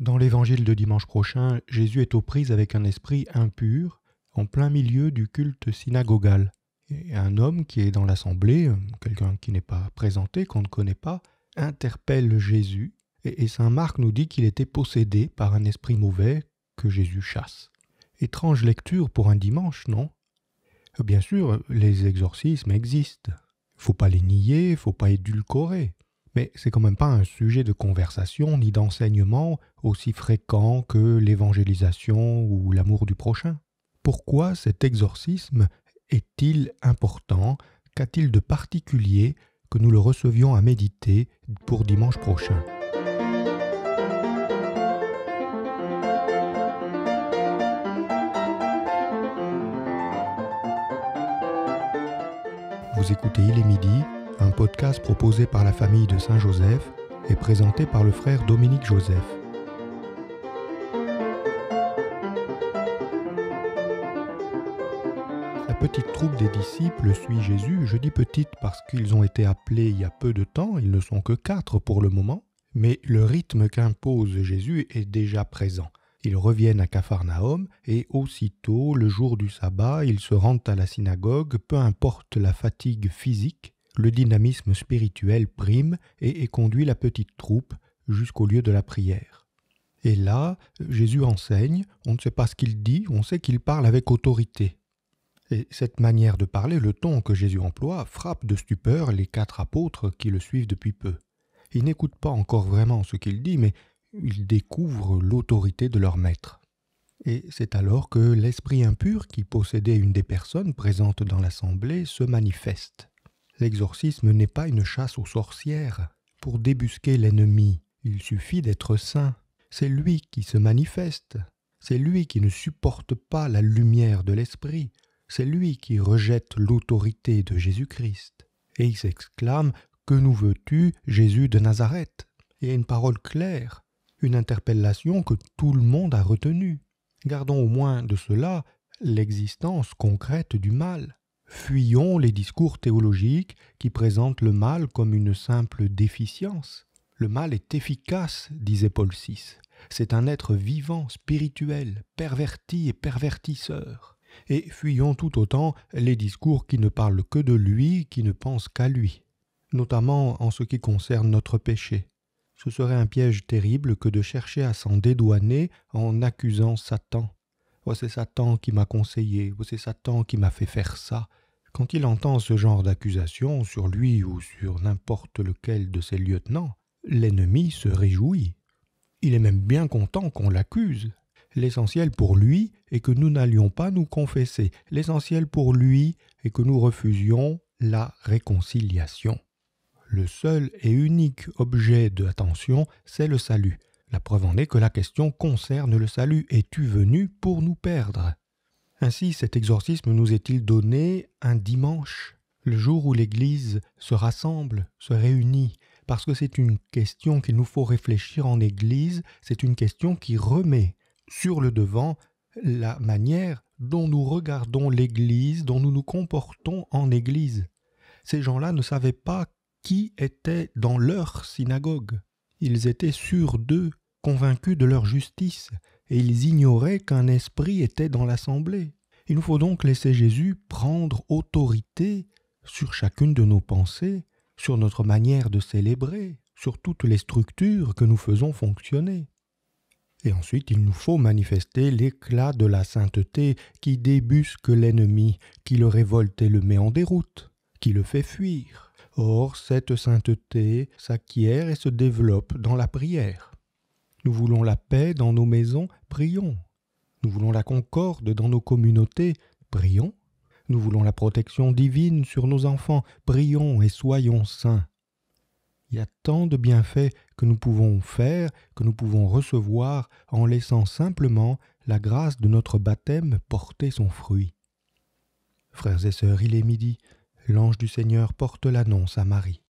Dans l'évangile de dimanche prochain, Jésus est aux prises avec un esprit impur en plein milieu du culte synagogal. Et un homme qui est dans l'assemblée, quelqu'un qui n'est pas présenté, qu'on ne connaît pas, interpelle Jésus, et, Saint Marc nous dit qu'il était possédé par un esprit mauvais que Jésus chasse. Étrange lecture pour un dimanche, non euh, Bien sûr, les exorcismes existent. Faut pas les nier, faut pas édulcorer mais c'est quand même pas un sujet de conversation ni d'enseignement aussi fréquent que l'évangélisation ou l'amour du prochain. Pourquoi cet exorcisme est-il important Qu'a-t-il de particulier que nous le recevions à méditer pour dimanche prochain Vous écoutez Il est midi un podcast proposé par la famille de Saint-Joseph et présenté par le frère Dominique Joseph. La petite troupe des disciples suit Jésus, je dis petite parce qu'ils ont été appelés il y a peu de temps, ils ne sont que quatre pour le moment, mais le rythme qu'impose Jésus est déjà présent. Ils reviennent à Capharnaüm et aussitôt, le jour du sabbat, ils se rendent à la synagogue, peu importe la fatigue physique, le dynamisme spirituel prime et, conduit la petite troupe jusqu'au lieu de la prière. Et là, Jésus enseigne, on ne sait pas ce qu'il dit, on sait qu'il parle avec autorité. Et cette manière de parler, le ton que Jésus emploie, frappe de stupeur les quatre apôtres qui le suivent depuis peu. Ils n'écoutent pas encore vraiment ce qu'il dit, mais ils découvrent l'autorité de leur maître. Et c'est alors que l'esprit impur qui possédait une des personnes présentes dans l'assemblée se manifeste. L'exorcisme n'est pas une chasse aux sorcières. Pour débusquer l'ennemi, il suffit d'être saint. C'est lui qui se manifeste. C'est lui qui ne supporte pas la lumière de l'Esprit. C'est lui qui rejette l'autorité de Jésus-Christ. Et il s'exclame Que nous veux-tu, Jésus de Nazareth Et une parole claire, une interpellation que tout le monde a retenue. Gardons au moins de cela l'existence concrète du mal. Fuyons les discours théologiques qui présentent le mal comme une simple déficience. Le mal est efficace, disait Paul VI. C'est un être vivant, spirituel, perverti et pervertisseur. Et fuyons tout autant les discours qui ne parlent que de lui, qui ne pensent qu'à lui, notamment en ce qui concerne notre péché. Ce serait un piège terrible que de chercher à s'en dédouaner en accusant Satan. Oh, c'est Satan qui m'a conseillé, oh, c'est Satan qui m'a fait faire ça, quand il entend ce genre d'accusation sur lui ou sur n'importe lequel de ses lieutenants, l'ennemi se réjouit. Il est même bien content qu'on l'accuse. L'essentiel pour lui est que nous n'allions pas nous confesser. L'essentiel pour lui est que nous refusions la réconciliation. Le seul et unique objet d'attention, c'est le salut. La preuve en est que la question concerne le salut. Es-tu venu pour nous perdre ainsi cet exorcisme nous est-il donné un dimanche, le jour où l'Église se rassemble, se réunit, parce que c'est une question qu'il nous faut réfléchir en Église, c'est une question qui remet sur le devant la manière dont nous regardons l'Église, dont nous nous comportons en Église. Ces gens-là ne savaient pas qui était dans leur synagogue. Ils étaient sûrs d'eux, convaincus de leur justice, et ils ignoraient qu'un esprit était dans l'assemblée. Il nous faut donc laisser Jésus prendre autorité sur chacune de nos pensées, sur notre manière de célébrer, sur toutes les structures que nous faisons fonctionner. Et ensuite, il nous faut manifester l'éclat de la sainteté qui débusque l'ennemi, qui le révolte et le met en déroute, qui le fait fuir. Or, cette sainteté s'acquiert et se développe dans la prière. Nous voulons la paix dans nos maisons, prions. Nous voulons la concorde dans nos communautés, prions. Nous voulons la protection divine sur nos enfants, prions et soyons saints. Il y a tant de bienfaits que nous pouvons faire, que nous pouvons recevoir en laissant simplement la grâce de notre baptême porter son fruit. Frères et sœurs, il est midi, l'ange du Seigneur porte l'annonce à Marie.